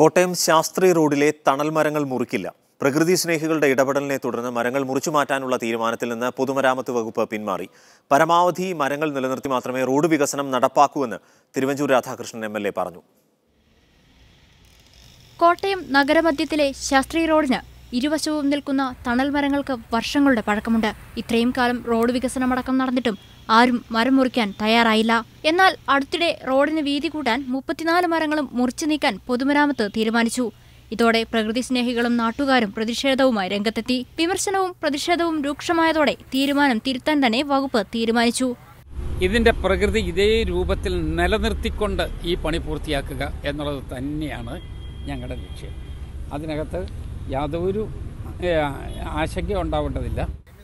കോട്ടയം ശാസ്ത്രി റോഡിലെ തണൽ മരങ്ങൾ മുറിക്കില്ല പ്രകൃതി സ്നേഹികളുടെ ഇടപെടലിനെ തുടർന്ന് മരങ്ങൾ മുറിച്ചു മാറ്റാനുള്ള തീരുമാനത്തിൽ നിന്ന് പൊതുമരാമത്ത് വകുപ്പ് പിന്മാറി പരമാവധി മരങ്ങൾ നിലനിർത്തി മാത്രമേ റോഡ് വികസനം നടപ്പാക്കൂവെന്ന് തിരുവഞ്ചൂർ രാധാകൃഷ്ണൻ എം പറഞ്ഞു കോട്ടയം നഗരമധ്യത്തിലെ ശാസ്ത്രി റോഡിന് ഇരുവശവും നിൽക്കുന്ന തണൽ മരങ്ങൾക്ക് വർഷങ്ങളുടെ പഴക്കമുണ്ട് ഇത്രയും കാലം റോഡ് വികസനമടക്കം നടന്നിട്ടും ആരും മരം മുറിക്കാൻ തയ്യാറായില്ല എന്നാൽ അടുത്തിടെ റോഡിന് വീതി കൂട്ടാൻ മുപ്പത്തിനാല് മരങ്ങളും മുറിച്ചു നീക്കാൻ പൊതുമരാമത്ത് തീരുമാനിച്ചു ഇതോടെ പ്രകൃതി സ്നേഹികളും നാട്ടുകാരും പ്രതിഷേധവുമായി രംഗത്തെത്തി വിമർശനവും പ്രതിഷേധവും രൂക്ഷമായതോടെ തീരുമാനം തിരുത്താൻ തന്നെ വകുപ്പ് തീരുമാനിച്ചു ഇതിന്റെ പ്രകൃതി ഇതേ രൂപത്തിൽ നിലനിർത്തിക്കൊണ്ട് ഈ പണി പൂർത്തിയാക്കുക എന്നുള്ളത് തന്നെയാണ് ഞങ്ങളുടെ ലക്ഷ്യം അതിനകത്ത് യാതൊരു ആശങ്കയും ഉണ്ടാവേണ്ടതില്ല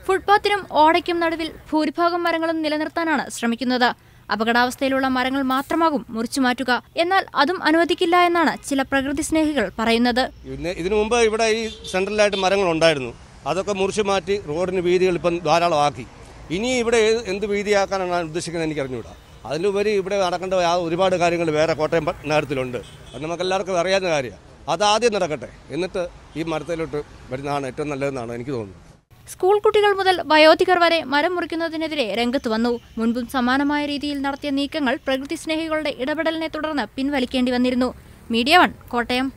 ഫുട്പാത്തിനും ഓടയ്ക്കും നടുവിൽ ഭൂരിഭാഗം മരങ്ങളും നിലനിർത്താനാണ് ശ്രമിക്കുന്നത് അപകടാവസ്ഥയിലുള്ള മരങ്ങൾ മാത്രമാകും മുറിച്ചു മാറ്റുക എന്നാൽ അതും അനുവദിക്കില്ല എന്നാണ് ചില പ്രകൃതി സ്നേഹികൾ പറയുന്നത് ഇതിനു മുമ്പ് ഇവിടെ ഈ സെൻട്രലായിട്ട് മരങ്ങൾ ഉണ്ടായിരുന്നു അതൊക്കെ മുറിച്ചു മാറ്റി റോഡിന് വീതികൾ ഇപ്പം ധാരാളമാക്കി ഇനി ഇവിടെ എന്ത് വീതിയാക്കാനാണ് ഉദ്ദേശിക്കുന്നത് എനിക്ക് അറിഞ്ഞുകൂടാ അതിലുപരി ഇവിടെ നടക്കേണ്ട ഒരുപാട് കാര്യങ്ങൾ വേറെ കോട്ടയം നഗരത്തിലുണ്ട് അത് നമുക്ക് എല്ലാവർക്കും അറിയാവുന്ന കാര്യമാണ് അതാദ്യം നടക്കട്ടെ എന്നിട്ട് ഈ മരത്തിലോട്ട് വരുന്നതാണ് ഏറ്റവും നല്ലതെന്നാണ് എനിക്ക് തോന്നുന്നത് സ്കൂൾ കുട്ടികൾ മുതൽ വയോധികർ വരെ മരം മുറിക്കുന്നതിനെതിരെ രംഗത്ത് വന്നു മുൻപും സമാനമായ രീതിയിൽ നടത്തിയ നീക്കങ്ങൾ പ്രകൃതി സ്നേഹികളുടെ ഇടപെടലിനെ തുടർന്ന് പിൻവലിക്കേണ്ടി വന്നിരുന്നു മീഡിയ വൺ കോട്ടയം